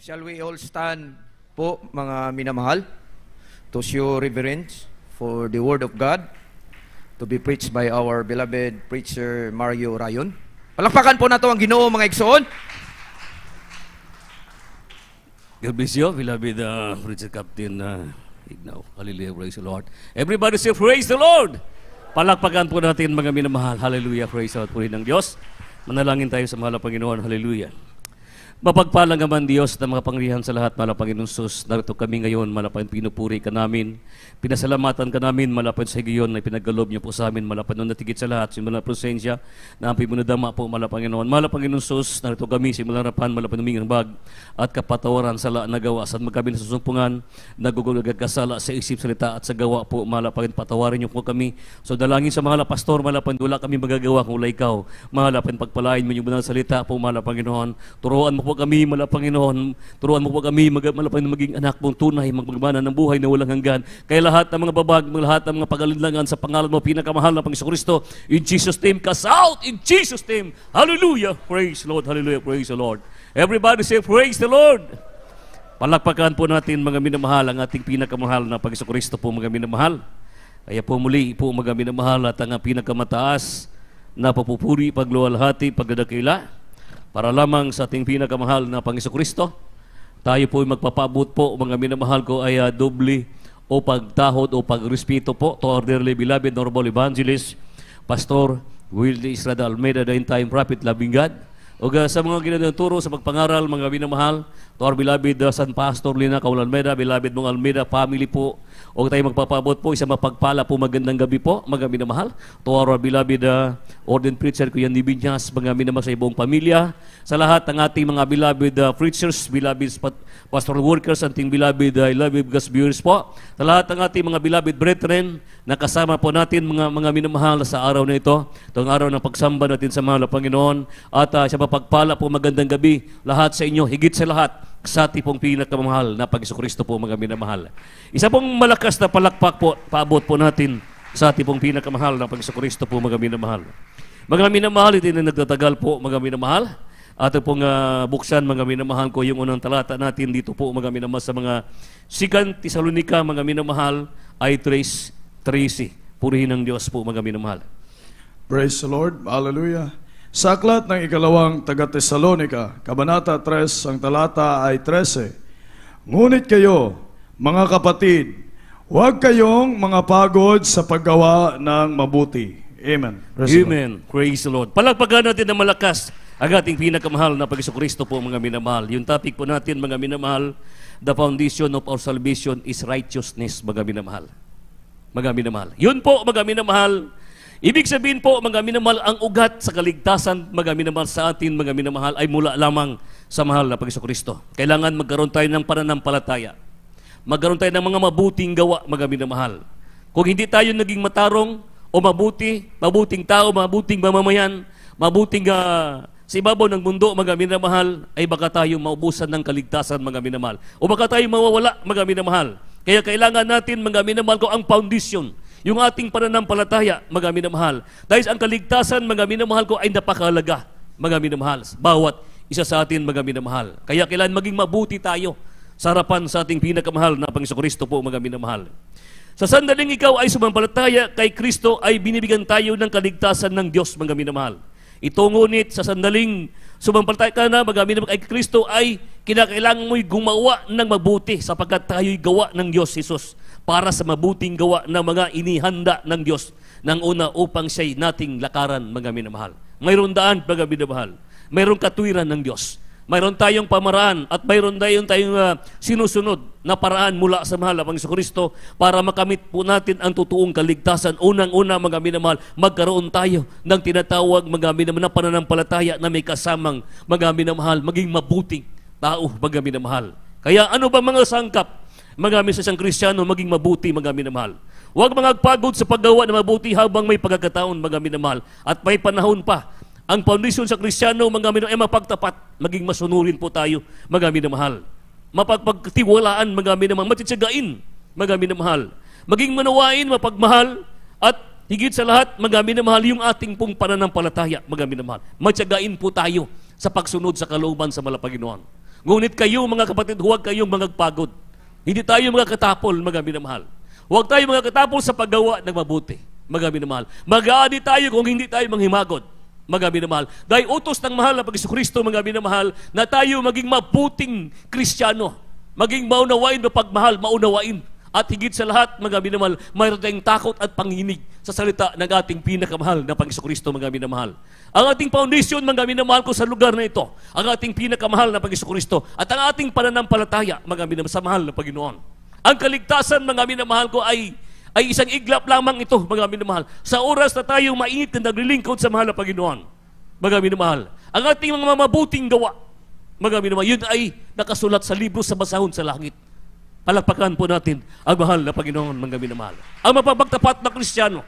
Shall we all stand po, mga minamahal, to show reverence for the Word of God to be preached by our beloved preacher Mario Rayon? Palakpakan po nato ang ginoo, mga igsoon. God bless you, beloved uh, Richard Captain uh, Ignaw. Hallelujah, praise the Lord. Everybody say, praise the Lord! Palakpakan po natin, mga minamahal. Hallelujah, praise the Lord. Purihin ng Diyos. Manalangin tayo sa mahal na Panginoon. Hallelujah. Mapagpalang naman Diyos na mga panglihan sa lahat, malapang Sus, narito kami ngayon, malapang pinupuri ka namin, pinasalamatan ka namin, malapang sa higayon na ipinagalob niyo po sa amin, malapang nung natigit sa lahat, simula presensya, naampi mo na dama po, malapang Panginoon. Malapang Sus, narito kami, simula harapan, malapang numingang bag, at kapatawaran sa laan na gawa, saan magkami nasusumpungan, nagugulog nagkasala sa isip, salita at sa gawa po, malapang patawarin niyo po kami. So dalangin sa mga pastor, malapang wala kami magagawa kung wala ikaw, malapang pagpalain mo yung salita po, malapang Panginoon, turuan mo po po kami, mala Panginoon. Turuan mo po kami, mag, mala Panginoon, maging anak mong tunay, magmagmana ng buhay na walang hanggan. Kaya lahat ng mga babag, lahat ng mga pagalinlangan sa pangalan mo, pinakamahal na Panginoon Kristo, in Jesus' name, cast out in Jesus' name. Hallelujah! Praise the Lord, hallelujah, praise the Lord. Everybody say, praise the Lord! Palakpakan po natin mga minamahal ang ating pinakamahal na Panginoon Kristo po mga minamahal. Kaya po muli po mga minamahal at ang pinakamataas na papupuri, pagluwalhati, pagdadakila para lamang sa ating pinakamahal na Panginoon Kristo. Tayo po ay magpapabot po, mga minamahal ko, ay uh, ah, doble o pagtahod o pagrespeto po to our dearly beloved normal evangelist, Pastor Wilde Estrada Almeida, the time prophet, loving God. O uh, sa mga ginatuturo sa pagpangaral, mga minamahal, To our beloved uh, San Pastor Lina Kaulalmeda, beloved mong Almeda family po, huwag tayo magpapabot po, isang mapagpala po, magandang gabi po, magabi na mahal. To our beloved uh, Orden Preacher Kuya Nibinyas, mga na sa ibong pamilya. Sa lahat ng ating mga beloved uh, preachers, beloved pastoral workers, ating beloved uh, beloved guest viewers po. Sa lahat ng ating mga beloved brethren, nakasama po natin mga mga minamahal sa araw na ito, itong araw ng pagsamba natin sa mahal na Panginoon. At uh, sa mapagpala po, magandang gabi lahat sa inyo, higit sa lahat sa tipong pinakamahal na Pag-Isokristo po mga minamahal. Isa pong malakas na palakpak po, paabot po natin sa tipong pinakamahal na Pag-Isokristo po mga minamahal. Mga minamahal, ito na nagtatagal po mga minamahal. Ato pong uh, buksan mga minamahal ko yung unang talata natin dito po mga minamahal sa mga Sikan Tesalonika mga minamahal ay Trace Tracy. Purihin ng Diyos po mga minamahal. Praise the Lord. Hallelujah. Sa aklat ng ikalawang taga Tesalonika, Kabanata 3, ang talata ay 13. Ngunit kayo, mga kapatid, huwag kayong mga pagod sa paggawa ng mabuti. Amen. Praise Amen. The Praise the Lord. Palagpagan natin na malakas ang ating pinakamahal na pag Kristo po mga minamahal. Yung topic po natin mga minamahal, the foundation of our salvation is righteousness mga minamahal. Mga minamahal. Yun po mga minamahal, Ibig sabihin po, mga minamahal, ang ugat sa kaligtasan, mga minamahal sa atin, mga minamahal, ay mula lamang sa mahal na Panginoon Kristo. Kailangan magkaroon tayo ng pananampalataya. Magkaroon tayo ng mga mabuting gawa, mga minamahal. Kung hindi tayo naging matarong o mabuti, mabuting tao, mabuting mamamayan, mabuting uh, sa ibabaw ng mundo, mga minamahal, ay baka tayo maubusan ng kaligtasan, mga minamahal. O baka tayo mawawala, mga minamahal. Kaya kailangan natin, mga minamahal ko, ang foundation yung ating pananampalataya, mga minamahal. Dahil ang kaligtasan, mga minamahal ko, ay napakalaga, mga minamahal. Bawat isa sa atin, mga minamahal. Kaya kailan maging mabuti tayo sa harapan sa ating pinakamahal na Panginoon Kristo po, mga minamahal. Sa sandaling ikaw ay sumampalataya kay Kristo ay binibigyan tayo ng kaligtasan ng Diyos, mga minamahal. Ito ngunit sa sandaling sumampalataya ka na, mga minamahal, kay Kristo ay kinakailangan mo'y gumawa ng mabuti sapagkat tayo'y gawa ng Diyos, Jesus para sa mabuting gawa na mga inihanda ng Diyos nang una upang siya'y nating lakaran, mga minamahal. Mayroon daan, mga minamahal. Mayroon katwiran ng Diyos. Mayroon tayong pamaraan at mayroon tayong, tayong uh, sinusunod na paraan mula sa mahal ng Kristo para makamit po natin ang totoong kaligtasan. Unang-una, mga minamahal, magkaroon tayo ng tinatawag, mga minamahal, na pananampalataya na may kasamang, mga minamahal, maging mabuting tao, mga minamahal. Kaya ano ba mga sangkap Magami sa isang Kristiyano, maging mabuti, magami na mahal. Huwag mangagpagod sa paggawa ng mabuti habang may pagkakataon, magami na mahal. At may panahon pa. Ang foundation sa Kristiyano, magami na, eh, mapagtapat, maging masunurin po tayo, magami na mahal. Mapagpagtiwalaan, magami na mahal. Matitsagain, magami na mahal. Maging manawain, mapagmahal, at higit sa lahat, magami na mahal yung ating pong pananampalataya, magami na mahal. Matiyagain po tayo sa pagsunod sa kalooban sa malapaginoan. Ngunit kayo, mga kapatid, huwag kayong mangagpagod. Hindi tayo mga katapol, mga minamahal. Huwag tayo mga katapol sa paggawa ng mabuti, mga minamahal. Mag-aadi tayo kung hindi tayo manghimagod, mga minamahal. Dahil utos ng mahal na pag Kristo, mga minamahal, na tayo maging mabuting Kristiyano, maging maunawain na pagmahal, maunawain at higit sa lahat, mga minamahal, mayroon tayong takot at panginig sa salita ng ating pinakamahal na Panginoon Kristo, mga minamahal. Ang ating foundation, mga minamahal ko sa lugar na ito, ang ating pinakamahal na Panginoon Kristo at ang ating pananampalataya, mga minamahal, sa mahal na Panginoon. Ang kaligtasan, mga minamahal ko, ay ay isang iglap lamang ito, mga minamahal. Sa oras na tayo mainit na naglilingkod sa mahal na Panginoon, mga minamahal, ang ating mga mabuting gawa, mga minamahal, yun ay nakasulat sa libro sa basahon sa langit Palakpakan po natin ang mahal na Panginoon ng gabi Ang mapapagtapat na Kristiyano,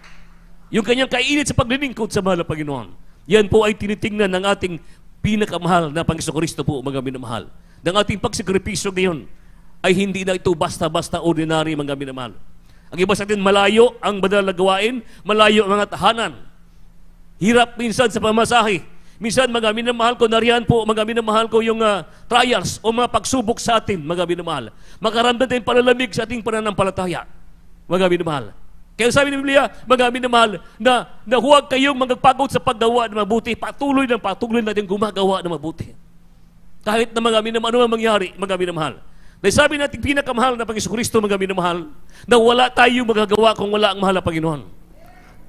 yung kanyang kainit sa paglilingkod sa mahal na Panginoon, yan po ay tinitingnan ng ating pinakamahal na Panginoon Kristo po, mga gabi Ng ating pagsikripisyo ngayon ay hindi na ito basta-basta ordinary, mga gabi Ang iba sa atin, malayo ang banal na gawain, malayo ang mga tahanan. Hirap minsan sa pamasahe, Minsan, mga minamahal ko, nariyan po, mga minamahal ko yung uh, trials o mga pagsubok sa atin, mga minamahal. Makaramdam tayong palalamig sa ating pananampalataya, mga minamahal. Kaya sabi ni Biblia, mga minamahal, na, na huwag kayong magpagod sa paggawa ng mabuti. Patuloy ng patuloy natin gumagawa ng mabuti. Kahit na mga minamahal, ano man mangyari, mga minamahal. Dahil sabi natin, pinakamahal na Panginoon Kristo, mga minamahal, na wala tayong magagawa kung wala ang mahal na Panginoon.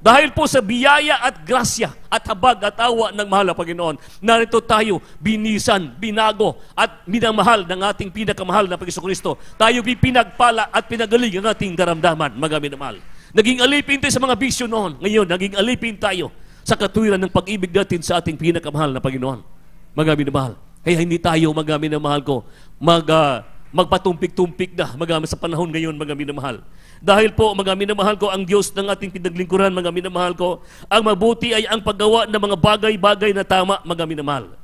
Dahil po sa biyaya at grasya at habag at awa ng mahal na Panginoon, narito tayo binisan, binago at minamahal ng ating pinakamahal na Panginoon Kristo. Tayo pinagpala at pinagaling ang ating karamdaman, mga minamahal. Naging alipin tayo sa mga bisyo noon. Ngayon, naging alipin tayo sa katuwiran ng pag-ibig natin sa ating pinakamahal na Panginoon. Mga minamahal. Kaya hindi tayo, mga minamahal ko, mag, uh, magpatumpik-tumpik na, mga sa panahon ngayon, mga minamahal. Dahil po, mga minamahal ko, ang Diyos ng ating pinaglingkuran, mga minamahal ko, ang mabuti ay ang paggawa ng mga bagay-bagay na tama, mga minamahal.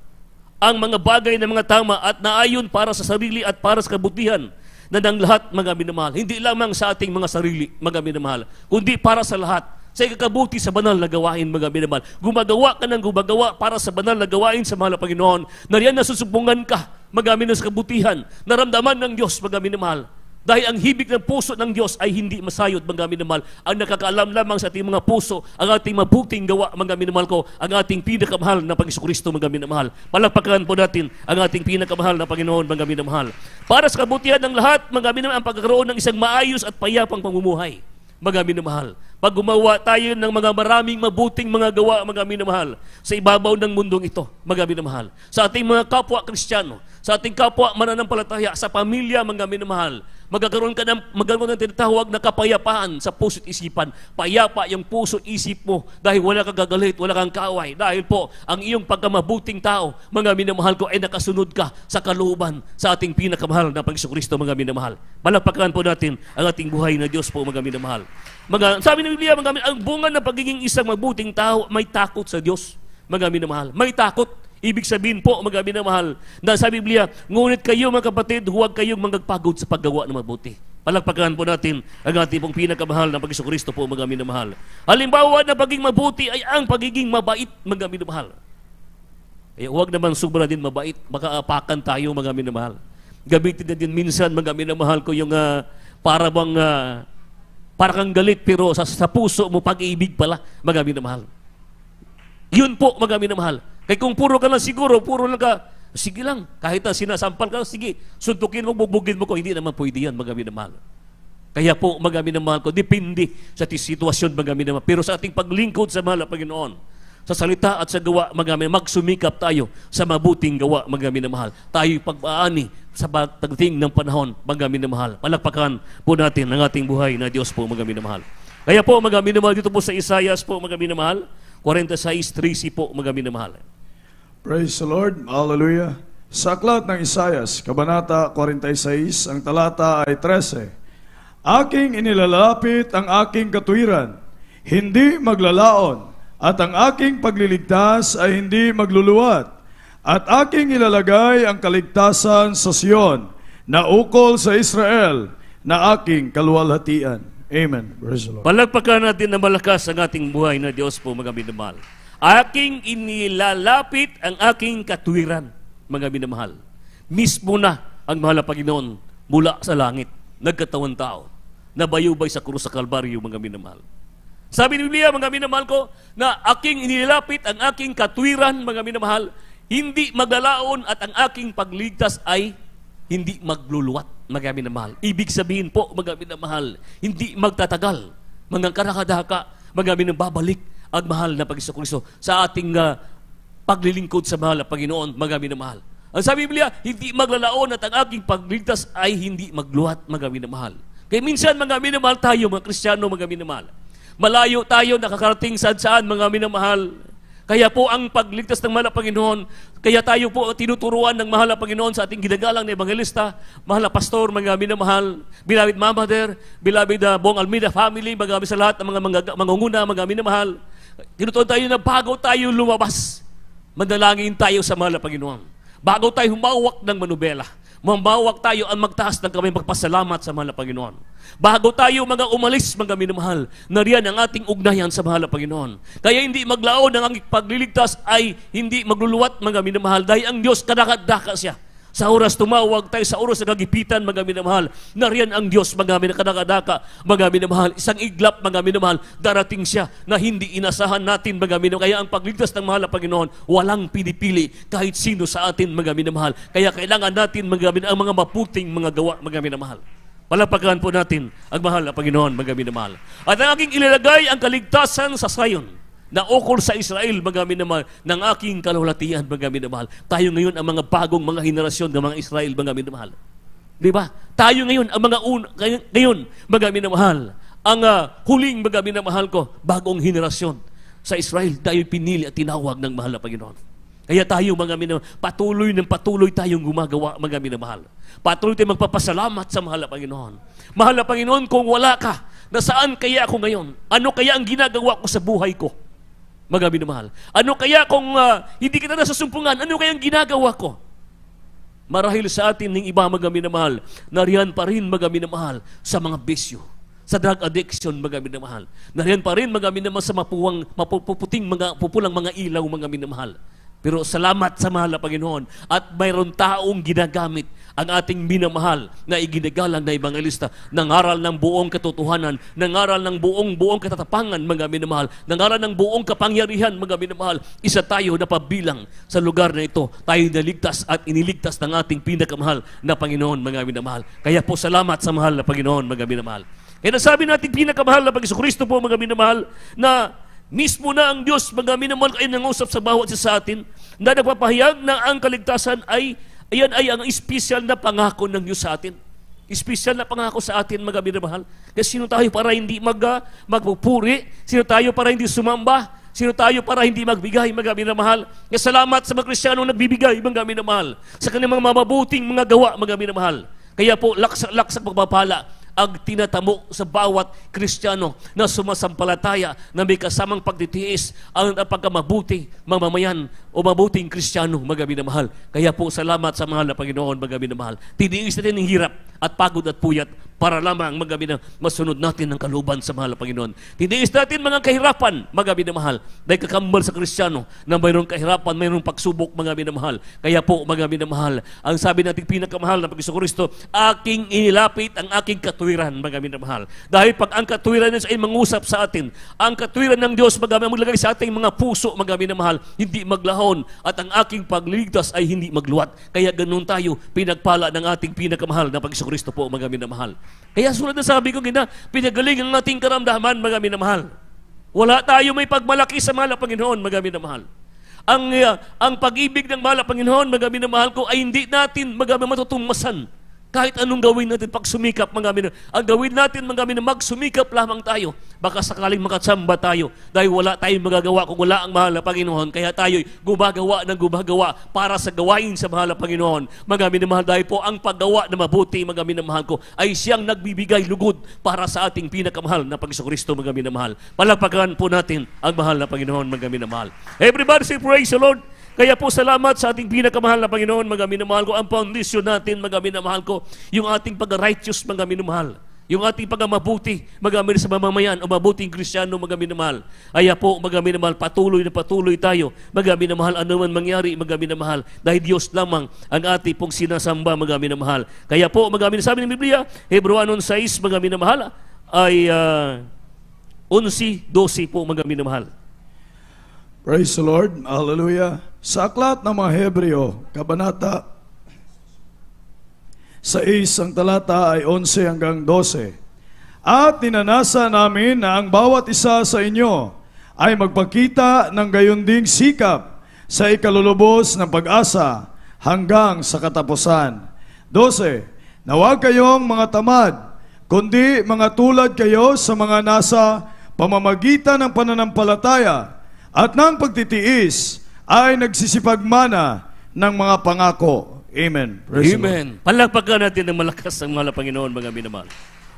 Ang mga bagay na mga tama at naayon para sa sarili at para sa kabutihan na ng lahat, mga minamahal. Hindi lamang sa ating mga sarili, mga minamahal, kundi para sa lahat sa ikakabuti sa banal na gawain, mga minamahal. Gumagawa ka ng gumagawa para sa banal na gawain sa mahal na Panginoon. Nariyan na susubungan ka, magamin ng kabutihan. Naramdaman ng Diyos, mga minamahal. Dahil ang hibig ng puso ng Diyos ay hindi masayot, mga minamahal. Ang nakakaalam lamang sa ating mga puso, ang ating mabuting gawa, mga minamahal ko, ang ating pinakamahal na Panginoon Kristo, mga minamahal. Palagpakan po natin ang ating pinakamahal na Panginoon, mga minamahal. Para sa kabutihan ng lahat, mga minamahal, ang pagkakaroon ng isang maayos at payapang pamumuhay, mga minamahal. Pag gumawa tayo ng mga maraming mabuting mga gawa, mga minamahal, sa ibabaw ng mundong ito, mga minamahal. Sa ating mga kapwa Kristiyano, sa ating kapwa mananampalataya, sa pamilya, mga minamahal, Magkakaroon ka ng, magkakaroon ng tinatawag na kapayapaan sa puso't isipan. Payapa yung puso't isip mo dahil wala kang gagalit, wala kang kaway. Dahil po, ang iyong pagkamabuting tao, mga minamahal ko, ay nakasunod ka sa kalooban sa ating pinakamahal na Kristo, mga minamahal. Palakpakan po natin ang ating buhay na Diyos po, mga minamahal. Mga, sabi ng Biblia, mga, ang bunga ng pagiging isang mabuting tao, may takot sa Diyos, mga minamahal. May takot. Ibig sabihin po, mga binamahal, na sa Biblia, ngunit kayo mga kapatid, huwag kayong magagpagod sa paggawa ng mabuti. Palagpagan po natin ang ating pong pinakamahal ng Pagkisa Kristo po, mga mahal. Halimbawa na pagiging mabuti ay ang pagiging mabait, mga minamahal. Eh, huwag naman sobra din mabait, makaapakan tayo, mga minamahal. Gabitin na din minsan, mga mahal ko, yung uh, para bang uh, para kang galit pero sa, sa puso mo pag-ibig pala, mga mahal. Yun po, mga mahal. Kaya kung puro ka lang siguro, puro lang ka, sige lang, kahit na sinasampal ka, sige, suntukin mo, bubugin mo ko, hindi naman pwede yan, magami na mahal. Kaya po, magami ng mahal ko, depende sa sitwasyon, magami na mahal. Pero sa ating paglingkod sa mahal na Panginoon, sa salita at sa gawa, magami, magsumikap tayo sa mabuting gawa, magami na mahal. Tayo pag-aani sa pagdating ng panahon, magami na mahal. Palakpakan po natin ang ating buhay na Diyos po, magami na mahal. Kaya po, magami na mahal dito po sa Isayas po, magami na mahal. 46.13 po, magami na mahal. Praise the Lord. Hallelujah. Sa aklat ng Isayas, Kabanata 46, ang talata ay 13. Aking inilalapit ang aking katuwiran, hindi maglalaon, at ang aking pagliligtas ay hindi magluluwat. At aking ilalagay ang kaligtasan sa Sion, na ukol sa Israel, na aking kaluwalhatian. Amen. Praise the Lord. Palagpakan natin na malakas ang ating buhay na Diyos po mga minamahal. Aking inilalapit ang aking katwiran, mga minamahal. Mismo na ang mahal na Panginoon mula sa langit, nagkatawan tao, nabayubay sa krus sa Kalbaryo, mga minamahal. Sabi ni Biblia, mga minamahal ko, na aking inilapit ang aking katwiran, mga minamahal, hindi maglalaon at ang aking pagligtas ay hindi magluluwat, mga minamahal. Ibig sabihin po, mga minamahal, hindi magtatagal, mga karakadaka, mga minamahal, babalik ang mahal na pag Kristo sa ating uh, paglilingkod sa mahal na Panginoon, magami na mahal. Ang sabi Biblia, hindi maglalaon at ang aking pagligtas ay hindi magluhat, magami na mahal. Kaya minsan mga minamahal tayo, mga Kristiyano, mga minamahal. Malayo tayo, nakakarating saan saan, mga minamahal. Kaya po ang pagligtas ng mahal na Panginoon, kaya tayo po tinuturuan ng mahal na Panginoon sa ating ginagalang na evangelista, mahal na pastor, mga minamahal, beloved mamader, beloved uh, ah, Bong Almida family, magami sa lahat ng mga mangunguna, mga minamahal. Tinutuon tayo na bago tayo lumabas, manalangin tayo sa mahal na Panginoon. Bago tayo humawak ng manubela, Mambawak tayo ang magtaas ng kamay magpasalamat sa mahal na Panginoon. Bago tayo mga umalis, mga minamahal, nariyan ang ating ugnayan sa mahal na Panginoon. Kaya hindi maglaon ang pagliligtas ay hindi magluluwat, mga minamahal, dahil ang Diyos kadakadaka siya sa oras tumawag tayo, sa oras na kagipitan, mga minamahal. Nariyan ang Diyos, mga minakadakadaka, mga minamahal. Isang iglap, mga minamahal. Darating siya na hindi inasahan natin, mga minamahal. Kaya ang pagligtas ng mahal na Panginoon, walang pinipili kahit sino sa atin, mga minamahal. Kaya kailangan natin, mga ang mga maputing mga gawa, mga minamahal. Palapagan po natin ang mahal na Panginoon, mga minamahal. At ang aking ilalagay ang kaligtasan sa sayon na ukol sa Israel, mga minamahal, ng aking kalulatian, mga minamahal. Tayo ngayon ang mga bagong mga henerasyon ng mga Israel, mga minamahal. Di ba? Tayo ngayon, ang mga un, ngayon, mga minamahal, ang uh, huling mga minamahal ko, bagong henerasyon sa Israel, tayo pinili at tinawag ng mahal na Panginoon. Kaya tayo mga minamahal, patuloy ng patuloy tayong gumagawa mga minamahal. Patuloy tayong magpapasalamat sa mahal na Panginoon. Mahal na Panginoon, kung wala ka, nasaan kaya ako ngayon? Ano kaya ang ginagawa ko sa buhay ko? Magabi na mahal. Ano kaya kung uh, hindi kita nasasumpungan? Ano kaya ang ginagawa ko? Marahil sa atin ng iba magabi na mahal, nariyan pa rin magabi na mahal sa mga bisyo. Sa drug addiction, magabi na Nariyan pa rin magabi na sa mapuwang, mapuputing mga, pupulang mga ilaw, magabi na pero salamat sa mahal na Panginoon at mayroon taong ginagamit ang ating minamahal na iginagalang na ibangalista, nangaral ng buong katotohanan, nangaral ng buong buong katatapangan, mga minamahal, nangaral ng buong kapangyarihan, mga minamahal. Isa tayo na pabilang sa lugar na ito. Tayo naligtas at iniligtas ng ating pinakamahal na Panginoon, mga minamahal. Kaya po salamat sa mahal na Panginoon, mga minamahal. Kaya nasabi natin pinakamahal na Panginoon Kristo po, mga minamahal, na Mismo na ang Diyos, magami naman ay nangusap sa bawat isa sa atin na nagpapahayag na ang kaligtasan ay, ayan ay ang espesyal na pangako ng Diyos sa atin. Espesyal na pangako sa atin, magabi na mahal. Kasi sino tayo para hindi mag, ah, magpupuri? Sino tayo para hindi sumamba? Sino tayo para hindi magbigay, magabi na mahal? Kaya salamat sa mga Kristiyano nagbibigay, magabi na mahal. Sa kanilang mga mabuting mga gawa, magabi na mahal. Kaya po, laksak-laksak magpapala ag tinatamo sa bawat Kristiyano na sumasampalataya na may kasamang pagtitiis ang pagkamabuti, mamamayan o mabuting Kristiyano, magabi na mahal. Kaya po salamat sa mahal na Panginoon, magabi na mahal. Tiniis natin ng hirap at pagod at puyat para lamang magabi na masunod natin ang kaluban sa mahal na Panginoon. Tiniis natin mga kahirapan, magabi na mahal. Dahil kakambal sa Kristiyano na mayroong kahirapan, mayroong pagsubok, magabi na mahal. Kaya po, magabi na mahal. Ang sabi natin pinakamahal na pag-iso Kristo, aking inilapit ang aking katwiran, magabi na mahal. Dahil pag ang katwiran niya ay mangusap sa atin, ang katwiran ng Diyos magabi maglagay sa ating mga puso, magabi na mahal, hindi maglahon at ang aking pagliligtas ay hindi magluwat. Kaya ganun tayo pinagpala ng ating pinakamahal na pag-iso Kristo po, magabi na mahal. Kaya sulat na sabi ko, gina, pinagaling ang ating karamdaman, mga minamahal. Wala tayo may pagmalaki sa mahal mala Panginoon, mga minamahal. Ang, uh, ang pag-ibig ng mala Panginoon, mga minamahal ko, ay hindi natin mga matutungmasan kahit anong gawin natin pag sumikap, mga minun. Ang gawin natin, mga minun, magsumikap lamang tayo. Baka sakaling makatsamba tayo dahil wala tayong magagawa kung wala ang mahal na Panginoon. Kaya tayo'y gumagawa ng gumagawa para sa gawain sa mahal na Panginoon. Mga minun, mahal dahil po ang paggawa na mabuti, mga minun, mahal ko, ay siyang nagbibigay lugod para sa ating pinakamahal na Pagkisokristo, mga minun, mahal. Palapagan po natin ang mahal na Panginoon, mga minun, mahal. Everybody say praise the Lord. Kaya po salamat sa ating pinakamahal na Panginoon, mga minamahal ko, ang foundation natin, mga minamahal ko, yung ating pag-righteous, mga minamahal. Yung ating pagmabuti, magamin sa mamamayan o mabuting Kristiyano, magamin na mahal. Aya po, magamin na mahal, patuloy na patuloy tayo. Magamin na mahal, ano man mangyari, magamin na mahal. Dahil Diyos lamang ang ating pong sinasamba, magamin na mahal. Kaya po, magamin sa amin ng Biblia, Hebro 6, magamin na mahal, ay uh, 11, 12 po, magamin na mahal. Praise the Lord. Hallelujah. Sa aklat ng mga Hebreo, Kabanata 6, ang talata ay 11 hanggang 12. At tinanasa namin na ang bawat isa sa inyo ay magpakita ng ding sikap sa ikalulubos ng pag-asa hanggang sa katapusan. 12. Na kayong mga tamad, kundi mga tulad kayo sa mga nasa pamamagitan ng pananampalataya at ng pagtitiis ay nagsisipagmana ng mga pangako. Amen. Praise Amen. Palagpagan natin ng malakas ang mahal Panginoon, mga minamahal.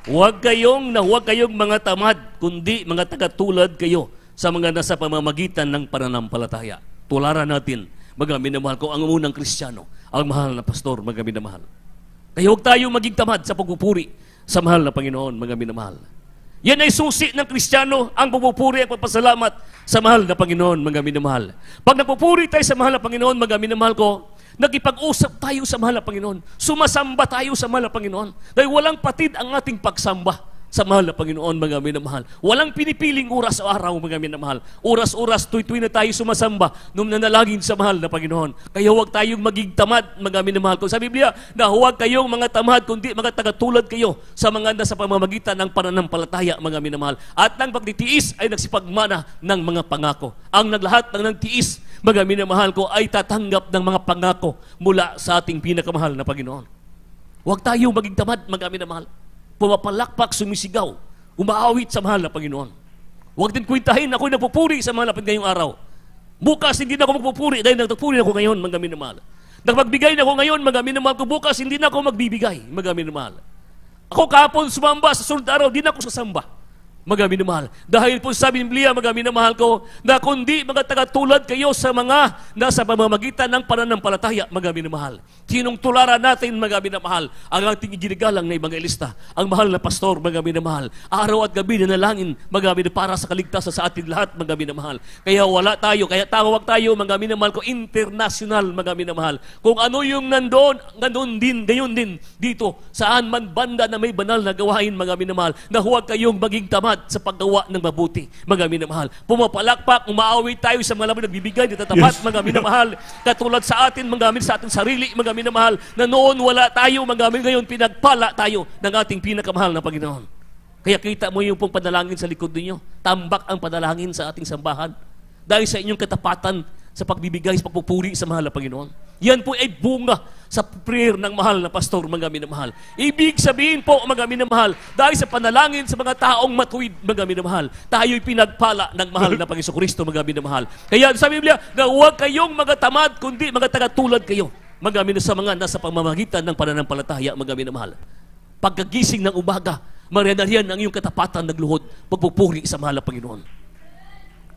Huwag kayong na huwag kayong mga tamad, kundi mga tagatulad kayo sa mga nasa pamamagitan ng pananampalataya. Tularan natin, mga minamahal ko, ang unang kristyano, ang mahal na pastor, mga minamahal. Kaya huwag tayo maging tamad sa pagpupuri sa mahal na Panginoon, mga minamahal. Yan ay susi ng Kristiyano, ang pupupuri at pagpasalamat sa mahal na Panginoon, mga minamahal. Pag nagpupuri tayo sa mahal na Panginoon, mga minamahal ko, nagipag-usap tayo sa mahal na Panginoon. Sumasamba tayo sa mahal na Panginoon. Dahil walang patid ang ating pagsamba sa mahal na Panginoon, mga mahal. Walang pinipiling oras o araw, mga mahal. Oras-oras, tuwi-tuwi na tayo sumasamba nung nanalangin sa mahal na Panginoon. Kaya huwag tayong maging tamad, mga mahal. Kung sa Biblia, na huwag kayong mga tamad, kundi mga tagatulad kayo sa mga nasa pamamagitan ng pananampalataya, mga minamahal. At nang pagtitiis ay nagsipagmana ng mga pangako. Ang naglahat ng nagtiis, mga mahal ko, ay tatanggap ng mga pangako mula sa ating pinakamahal na Panginoon. Huwag tayong maging tamad, mga na mahal pumapalakpak, sumisigaw, umaawit sa mahal na Panginoon. Huwag din kwintahin, ako'y nagpupuri sa mahal na ngayong araw. Bukas, hindi na ako magpupuri dahil nagtagpuri na ako ngayon, magamin na mahal. Nagpagbigay na ako ngayon, magamin ng mahal ko. Bukas, hindi na ako magbibigay, magamin ng mahal. Ako kahapon sumamba, sa sunod araw, di na ako sasamba mga minamahal. Dahil po sabi ng Biblia, mga minamahal ko, na kundi mga tagatulad kayo sa mga nasa pamamagitan ng pananampalataya, mga minamahal. Sinong tularan natin, mga minamahal, ang ating ginagalang na ebangelista, ang mahal na pastor, mga minamahal. Araw at gabi na nalangin, mga minamahal, para sa kaligtasan sa ating lahat, mga minamahal. Kaya wala tayo, kaya tawag tayo, mga minamahal ko, international, mga minamahal. Kung ano yung nandoon, nandoon din, gayon din, dito, saan man banda na may banal na gawain, mga minamahal, na huwag kayong maging tama tamad sa paggawa ng mabuti, mga minamahal. Pumapalakpak, umaawit tayo sa mga nagbibigay, ditatapat, yes. mga minamahal. Katulad sa atin, mga min, sa ating sarili, mga minamahal, na noon wala tayo, mga min, ngayon pinagpala tayo ng ating pinakamahal na Panginoon. Kaya kita mo yung pong panalangin sa likod ninyo. Tambak ang panalangin sa ating sambahan. Dahil sa inyong katapatan sa pagbibigay, sa pagpupuri sa mahal na Panginoon. Yan po ay bunga sa prayer ng mahal na pastor, mga na Ibig sabihin po, mga na dahil sa panalangin sa mga taong matuwid, mga na mahal, tayo'y pinagpala ng mahal na Panginoon Kristo, mga na Kaya sa Biblia, na huwag kayong mga tamad, kundi mga tagatulad kayo. Mga sa mga nasa pamamagitan ng pananampalataya, mga na Pagkagising ng umaga, marianarian ang iyong katapatan nagluhod, pagpupuri sa mahal na Panginoon.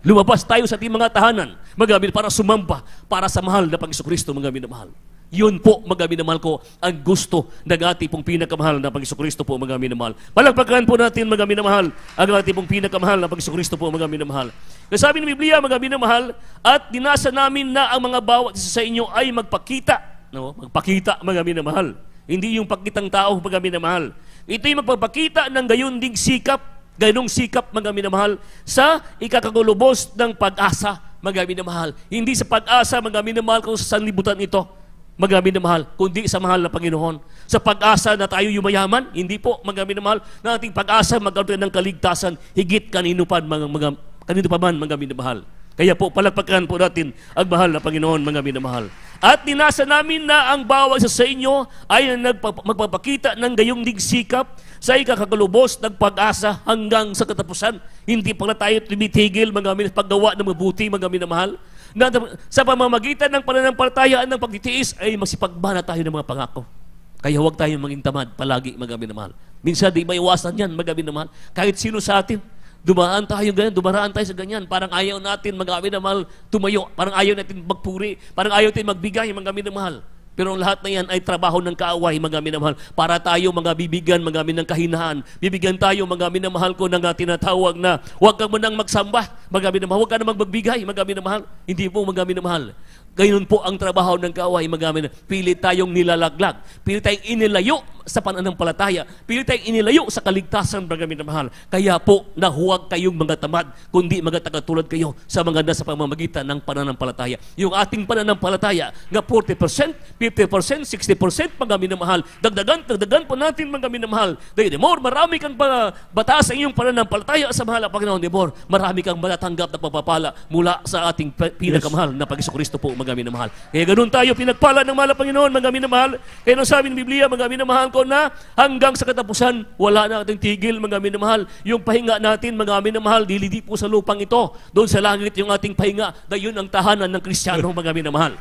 Lumabas tayo sa ating mga tahanan, magamin para sumamba, para sa mahal na Panginoon magamin na mahal. Yun po, magamin na mahal ko, ang gusto ng ating pong pinakamahal na Panginoon po, magamin na mahal. Palagpagahan po natin, magamin na mahal, ang ating pong pinakamahal na Panginoon po, magamin na mahal. Kasabi ng Biblia, magamin na mahal, at dinasa namin na ang mga bawat isa sa inyo ay magpakita. No? Magpakita, magamin na mahal. Hindi yung pakitang tao, magamin na mahal. Ito'y magpapakita ng gayon ding sikap Ganong sikap, mga minamahal, sa ikakagulubos ng pag-asa, mga minamahal. Hindi sa pag-asa, mga minamahal, kung sa sanlibutan ito, mga minamahal, kundi sa mahal na Panginoon. Sa pag-asa na tayo yumayaman, hindi po, mga minamahal, na ating pag-asa magkaroon ng kaligtasan, higit kanino pa, mga, mga, kanino pa man, mga minamahal. Kaya po, palagpakan po natin ang mahal na Panginoon, mga minamahal. At dinasa namin na ang bawat isa sa inyo ay nagpapakita magpapakita ng gayong digsikap sa ikakagalubos ng pag-asa hanggang sa katapusan. Hindi pala tayo tumitigil mga amin paggawa ng mabuti mga minamahal. Na, sa pamamagitan ng pananampalataya at ng pagtitiis ay magsipagbana tayo ng mga pangako. Kaya huwag tayong maging tamad palagi mga mahal. Minsan di maiwasan yan mga mahal. Kahit sino sa atin, dumaan tayo ganyan, dumaraan tayo sa ganyan. Parang ayaw natin mag na mahal tumayo. Parang ayaw natin magpuri. Parang ayaw natin magbigay mga mahal. Pero ang lahat na yan ay trabaho ng kaaway, mga minamahal. Para tayo, mga bibigyan, mga ng kahinaan. Bibigyan tayo, mga minamahal ko, ng tinatawag na huwag ka munang magsamba, mga minamahal. Huwag ka nang magbigay, mga minamahal. Hindi po, mga minamahal. Gayon po ang trabaho ng kaaway, mga minamahal. Pilit tayong nilalaglag. Pili tayong inilayo, sa pananampalataya. Pili tayong inilayo sa kaligtasan, mga minamahal. Kaya po, na huwag kayong mga tamad, kundi mga tagatulad kayo sa mga nasa pamamagitan ng pananampalataya. Yung ating pananampalataya, nga 40%, 50%, 60%, mga minamahal. Dagdagan, dagdagan po natin, mga minamahal. Dahil the more marami kang bata sa iyong pananampalataya sa mahala Panginoon, the more marami kang matatanggap na pagpapala mula sa ating pinakamahal na pag Kristo po, mga minamahal. Kaya ganun tayo pinagpala ng mahala Panginoon, mga minamahal. Kaya nang sabi ng Biblia, mga minamahal, pangako na hanggang sa katapusan, wala na ating tigil, mga minamahal. Yung pahinga natin, mga minamahal, dilidi po sa lupang ito. Doon sa langit yung ating pahinga, dahil yun ang tahanan ng Kristiyano, mga minamahal.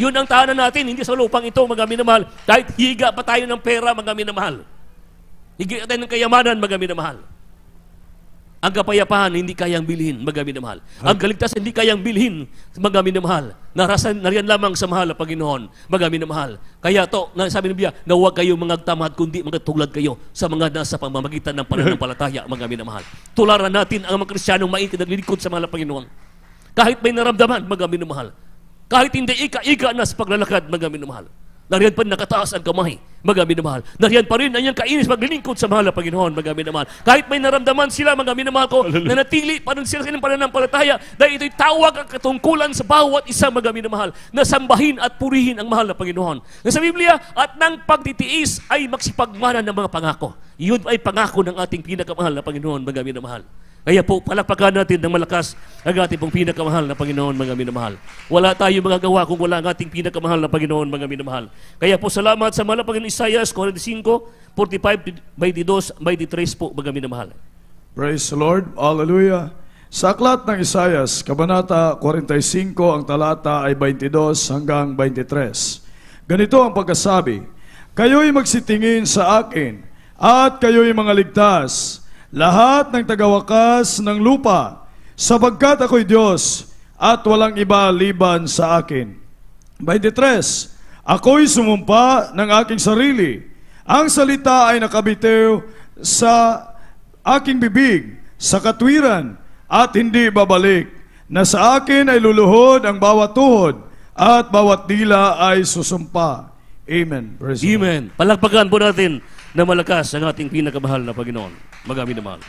Yun ang tahanan natin, hindi sa lupang ito, mga minamahal. Kahit higa pa tayo ng pera, mga minamahal. Higit tayo ng kayamanan, mga minamahal. Ang kapayapaan hindi kayang bilhin, magamit na mahal. Ang kaligtasan hindi kayang bilhin, magamit na mahal. Narasan, nariyan lamang sa mahal na Panginoon, magamit na mahal. Kaya to, sabi ni Bia, na huwag kayo mangagtamad, kundi magtuglad kayo sa mga nasa pamamagitan ng pananampalataya, magamit na mahal. Tularan natin ang mga Kristiyanong maikinaglilingkod sa mahal Panginoon. Kahit may naramdaman, magamit na mahal. Kahit hindi ika-ika na sa paglalakad, magamit na mahal. Nariyan pa nakataas ang kamay, magamin na mahal. Nariyan pa rin ang iyong kainis maglilingkod sa mahal na Panginoon, magamin na mahal. Kahit may naramdaman sila, magamin na mahal ko, nanatili pa rin sila ng pananampalataya dahil ito'y tawag ang katungkulan sa bawat isang magamin na mahal, na sambahin at purihin ang mahal na Panginoon. Na sa Biblia, at nang pagtitiis ay magsipagmana ng mga pangako. Iyon ay pangako ng ating pinakamahal na Panginoon, magamin na mahal. Kaya po, palakpakan natin ng malakas ang ating pong pinakamahal na Panginoon, mga minamahal. Wala tayo mga gawa kung wala ang ating pinakamahal na Panginoon, mga minamahal. Kaya po, salamat sa mga Panginoon Isaiah 45, 45, 22, 23 po, mga minamahal. Praise the Lord. Hallelujah. Sa aklat ng Isaias, Kabanata 45, ang talata ay 22 hanggang 23. Ganito ang pagkasabi, Kayo'y magsitingin sa akin, at kayo'y mga ligtas, lahat ng tagawakas ng lupa, sapagkat ako'y Diyos at walang iba liban sa akin. 23. Ako'y sumumpa ng aking sarili. Ang salita ay nakabitew sa aking bibig, sa katwiran, at hindi babalik, na sa akin ay luluhod ang bawat tuhod, at bawat dila ay susumpa. Amen. Amen. Palakpakan po natin na malakas ang ating pinakamahal na Panginoon. Magamit naman.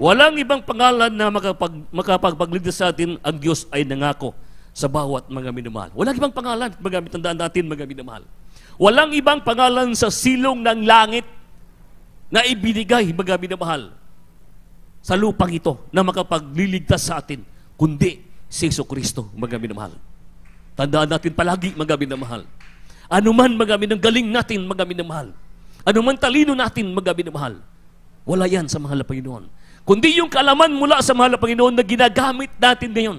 Walang ibang pangalan na makapag, makapagpagligtas sa atin, ang Diyos ay nangako sa bawat mga minamahal. Walang ibang pangalan, magamit tandaan natin, mga minamahal. Walang ibang pangalan sa silong ng langit na ibinigay, mga minamahal, sa lupang ito na makapagliligtas sa atin, kundi si Yeso Kristo, mga minamahal. Tandaan natin palagi, mga minamahal. Anuman, mga minang galing natin, mga minamahal. mahal ano man talino natin magabi na mahal. Wala yan sa mahal na Panginoon. Kundi yung kaalaman mula sa mahal na Panginoon na ginagamit natin ngayon.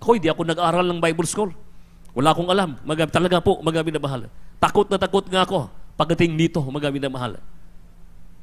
Ako, hindi ako nag-aral ng Bible School. Wala akong alam. Magabi, talaga po, magabi na mahal. Takot na takot nga ako pagdating dito, magabi na mahal.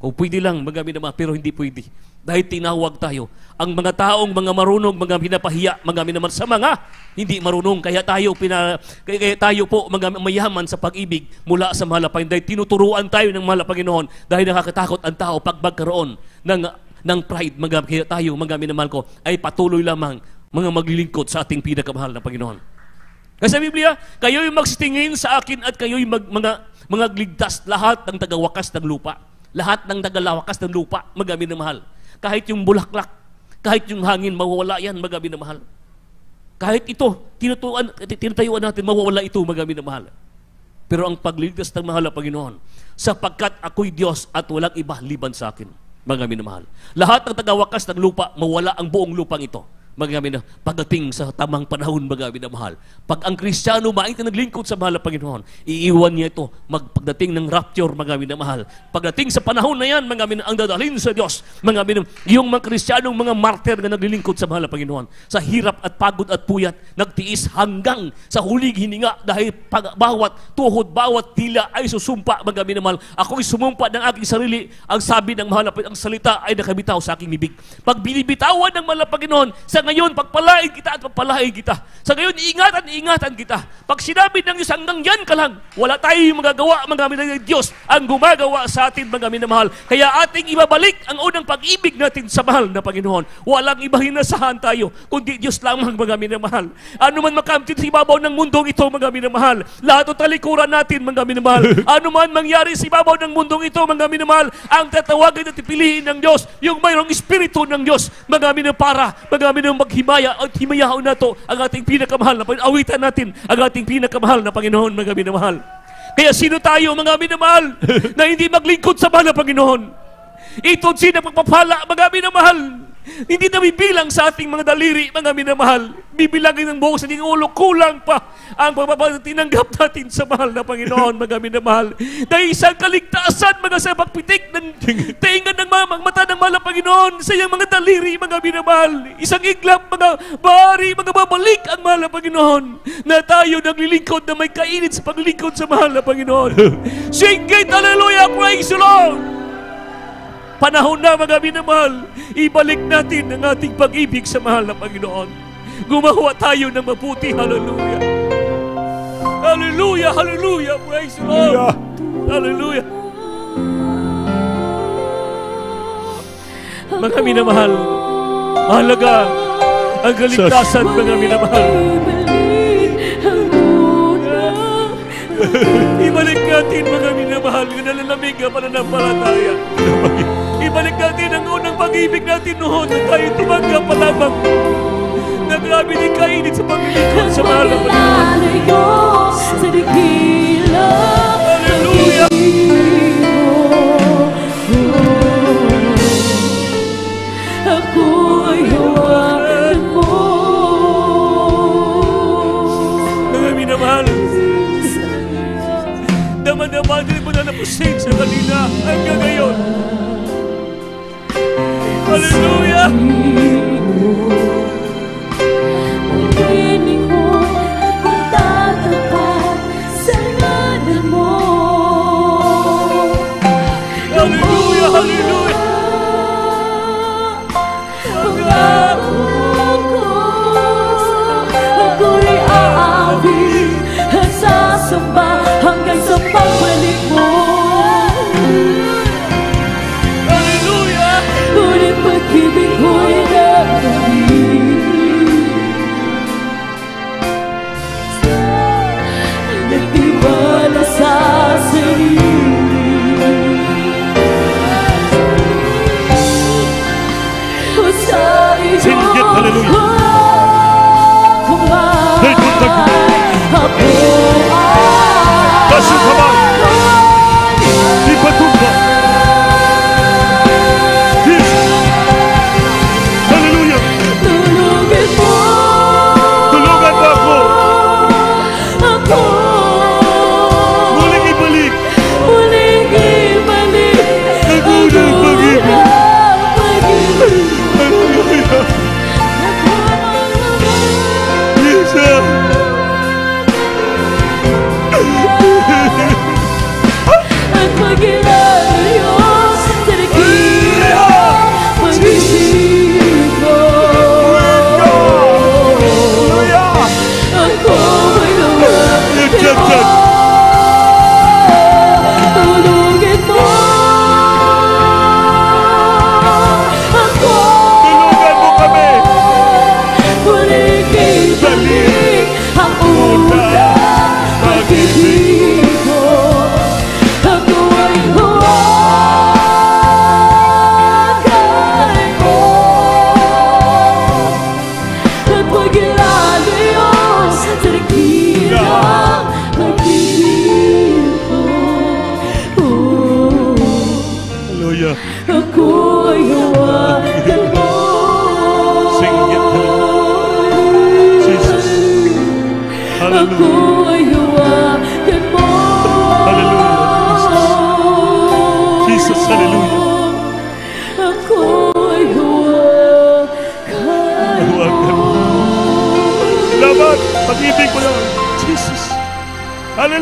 O pwede lang, mga minamahal, pero hindi pwede. Dahil tinawag tayo. Ang mga taong mga marunong, mga pinapahiya, mga minaman sa mga hindi marunong. Kaya tayo, pina, kaya, kaya tayo po mga mayaman sa pag-ibig mula sa mahal Panginoon. Dahil tinuturuan tayo ng mahal Panginoon. Dahil nakakatakot ang tao pag magkaroon ng, ng pride, mga kaya tayo, mga minamahal ko, ay patuloy lamang mga maglilingkod sa ating pinakamahal na Panginoon. Kasi sa Biblia, kayo'y magsitingin sa akin at kayo'y mag, mga, mga gligtas lahat ng tagawakas ng lupa. Lahat ng nagalawakas ng lupa, magabi na mahal. Kahit yung bulaklak, kahit yung hangin, mawawala yan, magabi na mahal. Kahit ito, tinutuan, tinutayuan natin, mawawala ito, magabi na mahal. Pero ang pagliligtas ng mahal na Panginoon, sapagkat ako'y Diyos at walang iba liban sa akin, magabi na mahal. Lahat ng tagawakas ng lupa, mawala ang buong lupang ito Magabi na, pagdating sa tamang panahon, magabi na mahal. Pag ang Kristiyano mait na naglingkod sa mahal na Panginoon, iiwan niya ito. Magpagdating ng rapture, magabi na mahal. Pagdating sa panahon na yan, magabi na ang dadalhin sa Diyos. Magabi na, yung mga Kristiyanong mga martyr na naglilingkod sa mahal na Panginoon, sa hirap at pagod at puyat, nagtiis hanggang sa huling hininga dahil pag, bawat tuhod, bawat tila ay susumpa, magabi na mahal. Ako'y sumumpa ng aking sarili. Ang sabi ng mahal na Panginoon, ang salita ay nakabitaw sa aking bibig. Pag binibitawan ng mahal na Panginoon, sa ngayon, pagpalain kita at pagpalain kita. Sa ngayon, iingatan, iingatan kita. Pag sinabi ng Diyos, hanggang yan ka lang, wala tayong magagawa, mga kami ng Diyos, ang gumagawa sa atin, mga kami na mahal. Kaya ating ibabalik ang unang pag-ibig natin sa mahal na Panginoon. Walang ibang hinasahan tayo, kundi Diyos lamang, mga kami na mahal. Ano man makamtin sa ibabaw ng mundong ito, mga kami na mahal. Lahat o talikuran natin, mga kami na mahal. Ano man mangyari sa ibabaw ng mundong ito, mga kami na mahal, ang tatawagan at piliin ng Diyos, yung mayroong Espiritu ng Diyos, mga kami na para, mga kami tayong maghimaya at himayaon nato ang ating pinakamahal na Panginoon. Awitan natin ang ating pinakamahal na Panginoon, mga minamahal. Kaya sino tayo, mga minamahal, na hindi maglingkod sa mahal na Panginoon? Ito sino pagpapala, mga minamahal. Hindi na bibilang sa ating mga daliri, mga minamahal. Bibilangin ng buhok sa ating ulo, kulang pa ang pagpapatinanggap natin sa mahal na Panginoon, mga minamahal. Dahil isang kaligtasan, mga sa pitik, ng taingan ng mga mata ng mahal na Panginoon sa iyong mga daliri, mga minamahal. Isang iglap, mga bari, mga babalik ang mahal na Panginoon na tayo naglilingkod na may kainit sa paglilingkod sa mahal na Panginoon. Sing it, hallelujah, praise the Lord! Panahon na, mga minamahal, Ibalik natin ang ating pag-ibig sa mahal na Panginoon. Gumawa tayo ng mabuti. Hallelujah. Hallelujah. Hallelujah. Praise the Lord. Hallelujah. Mga minamahal, mahalaga ang kaligtasan, ng mga minamahal. Ibalik natin, mga minamahal, yung nalalamig na pananampalataya ibalik natin ang unang pag-ibig natin noon na tayo tumanggap at habang na grabe ni kainit sa paglilikod sa mahal ng Panginoon. Sa dikilang Hallelujah! Daman-daman din mo na napusig sa kanila hanggang ngayon. Hallelujah.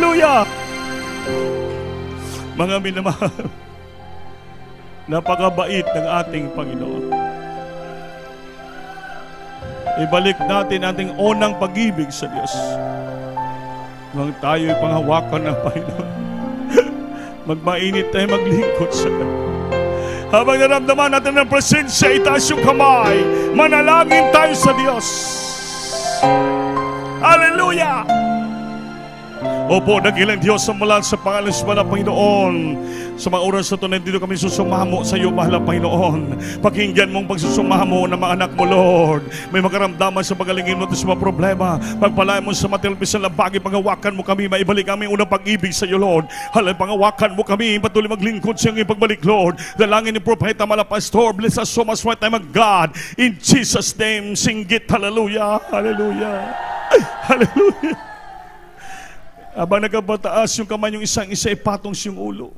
Hallelujah! Mga minamahal, napakabait ng ating Panginoon. Ibalik natin ating unang pag-ibig sa Diyos. Nang tayo'y panghawakan ng Panginoon. Magmainit tayo maglingkod sa Kanya. Habang naramdaman natin ang presensya, itaas yung kamay. Manalangin tayo sa Diyos. Hallelujah! Opo, dakilang Diyos sa mula sa pangalan sa mga Panginoon. Sa mga oras na ito, nandito kami susumamo sa iyo, mahal na Panginoon. Pakinggan mong pagsusumamo ng mga anak mo, Lord. May makaramdaman sa pagalingin mo at sa mga problema. Pagpalayan mo sa matilpisan na bagay, pangawakan mo kami, maibalik kami una pag-ibig sa iyo, Lord. Halay, pangawakan mo kami, patuloy maglingkod sa iyong ipagbalik, Lord. Dalangin ni Propeta Mala Pastor, bless us so much right time of God. In Jesus' name, singgit. it, hallelujah, hallelujah, hallelujah. Habang nagpataas yung kamay yung isang isa, ipatong siyang ulo.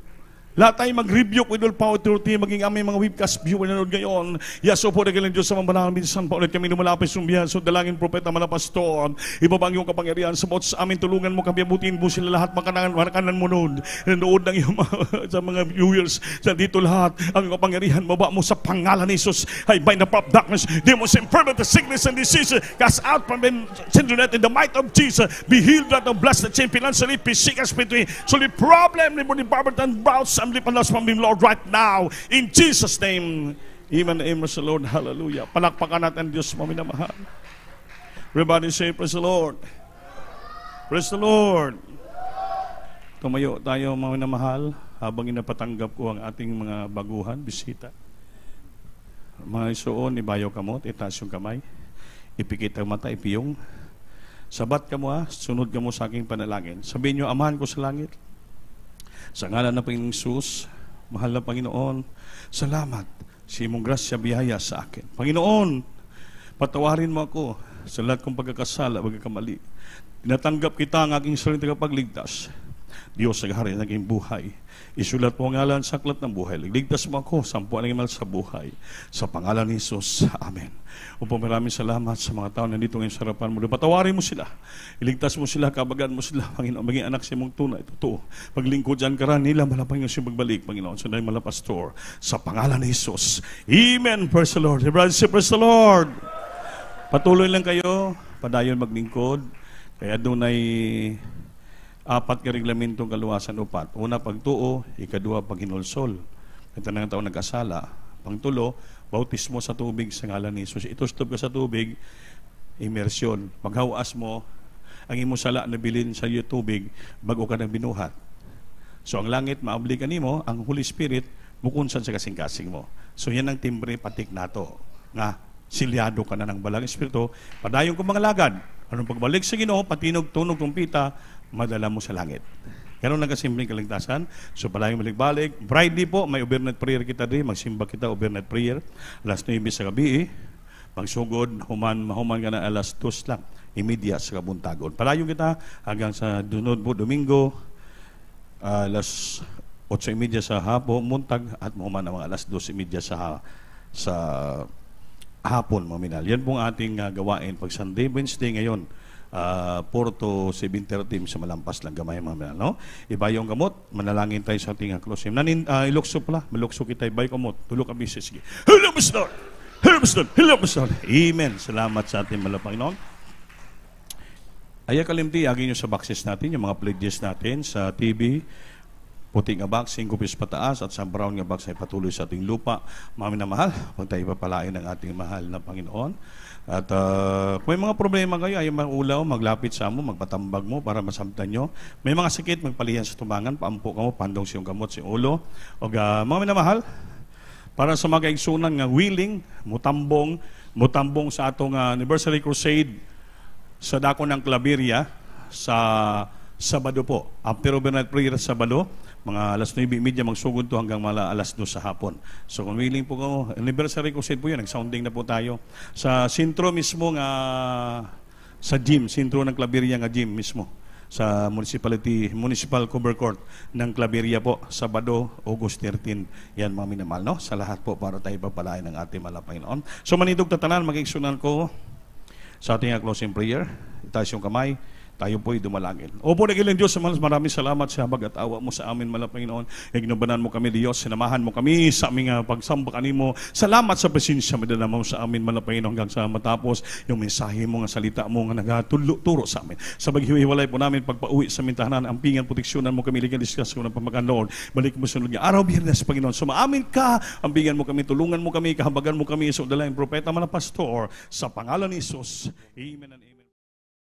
Lahat tayo mag-rebuke with all power team, maging aming mga webcast viewer na nanonood ngayon. Yes, so po, nagalang Diyos sa mga banal minsan pa ulit kami lumalapit sa umbiyan. So, dalangin propeta, mga pastor, ibabang iyong kapangyarihan sa bots amin, tulungan mo kami, abutin mo sila lahat, makanan, makanan mo noon, nanood ng iyong sa mga viewers, sa dito lahat, aming kapangyarihan, baba mo sa pangalan ni Jesus, I by the prop darkness, demons, infirmity, sickness, and disease, cast out from them, children in the might of Jesus, be healed, that of blessed, the chain, financially, physical, spiritually, so the problem, liberty, poverty, and brought assembly pa Lord's pambim, Lord, right now. In Jesus' name. Amen, amen sa Lord. Hallelujah. Palakpakan natin Diyos, maminamahal. Everybody say, praise the Lord. Praise the Lord. Tumayo tayo, maminamahal, habang inapatanggap ko ang ating mga baguhan, bisita. Mga isuon, ibayo kamot, itas yung kamay, ipikit ang mata, ipiyong. Sabat ka mo ha, ah. sunod ka mo sa aking panalangin. Sabihin nyo, amahan ko sa langit, sa ngalan ng Panginoong Sus, mahal na Panginoon, salamat sa imong grasya biyaya sa akin. Panginoon, patawarin mo ako sa lahat kong pagkakasala, pagkakamali. Tinatanggap kita ang aking sariling tagapagligtas Diyos naghari naging buhay. Isulat mo ang ngalan sa aklat ng buhay. Ligtas mo ako, sampuan ng sa buhay. Sa pangalan ni Jesus, Amen. Upo, maraming salamat sa mga tao na dito ngayon sa harapan mo. Patawarin mo sila. Iligtas mo sila, kabagan mo sila, Panginoon. Maging anak sa mong tunay. Totoo. Paglingkod dyan ka nila, malapang yung magbalik, Panginoon. Sa nai malapastor. Sa pangalan ni Jesus. Amen. Praise the Lord. Brothers and the Lord. Patuloy lang kayo. Padayon maglingkod. Kaya doon ay apat ka reglamentong kaluwasan upat. Una, pagtuo, Ikadua, paghinulsol. Ito na taong nag-asala. Pangtulo, bautismo sa tubig sa ngalan ni Jesus. Itustob ka sa tubig, immersion. Paghawas mo, ang imo sala na bilin sa iyo tubig bago ka na binuhat. So ang langit maabli ka nimo, ang Holy Spirit mukunsan sa kasing-kasing mo. So yan ang timbre patik nato nga silyado ka na ng balang espiritu, padayon kumangalagan Anong pagbalik sa Ginoo, patinog, tunog, tumpita, madala mo sa langit. Ganun lang kasimpleng kaligtasan. So palagi balik Friday po, may overnight prayer kita din. Magsimba kita, overnight prayer. Alas 9 sa gabi eh. Pagsugod, human, mahuman ka na alas 2 lang. Imedia sa kabuntagon. Palayong kita hanggang sa dunod po, Domingo. Uh, alas 8.30 sa hapon, muntag, at mahuman na mga alas 2.30 sa, ha- sa hapon, maminal. Yan pong ating uh, gawain pag Sunday, Wednesday ngayon uh, 4 to 7.30 sa malampas lang gamay mga no? Iba yung gamot, manalangin tayo sa ating ah, close aklosim. Nanin, uh, ah, ilukso pala, malukso kita ibay kumot. tulok kami sa sige. Hello, Pastor! Hello, Pastor! Hello, Pastor! Amen. Salamat sa ating malapanginoon. Aya kalimti, agin nyo sa boxes natin, yung mga pledges natin sa TV, Puting nga box, 5 pis pataas at sa brown nga box ay patuloy sa ating lupa. Mami na mahal, huwag tayo papalain ng ating mahal na Panginoon. At uh, may mga problema kayo, ayaw maulaw, maglapit sa mo, magpatambag mo para masamtan nyo. May mga sakit, magpalihan sa tumangan, paampo ka mo, pandong siyong gamot, si ulo. O uh, mga minamahal, para sa mga kaigsunan nga willing, mutambong, mutambong sa atong uh, anniversary crusade sa dako ng Claveria sa Sabado po. After overnight prayer Sabado, mga alas 9.30 magsugod to hanggang mala alas 2 sa hapon. So kung willing po ko, anniversary ko po yun, nag-sounding na po tayo. Sa sintro mismo nga, sa gym, sintro ng Claveria nga gym mismo sa municipality municipal cover court ng Claveria po Sabado August 13 yan mga minamahal no sa lahat po para tayo papalain ng ating malapanginoon so manidog tatanan magigsunan ko sa ating closing prayer itaas yung kamay tayo po'y dumalangin. Opo, nagilang Diyos, malas maraming salamat sa habag at awa mo sa amin, mala Panginoon. Ignubanan mo kami, Diyos, sinamahan mo kami sa aming uh, ah, pagsamba kanimo. Salamat sa pasensya mo na mo sa amin, mala Panginoon, hanggang sa matapos yung mensahe mo nga salita mo nga nagaturo sa amin. Sa paghiwalay po namin, pagpauwi sa mintahanan, ang pingan, proteksyonan mo kami, ligan, discuss ko ng pamakan, Lord. Balik mo sunod niya. Araw, biyernes, Panginoon, sumaamin ka, ang pingan mo kami, tulungan mo kami, kahabagan mo kami, so dalayan, propeta, mga pastor, sa pangalan ni Jesus. Amen and amen.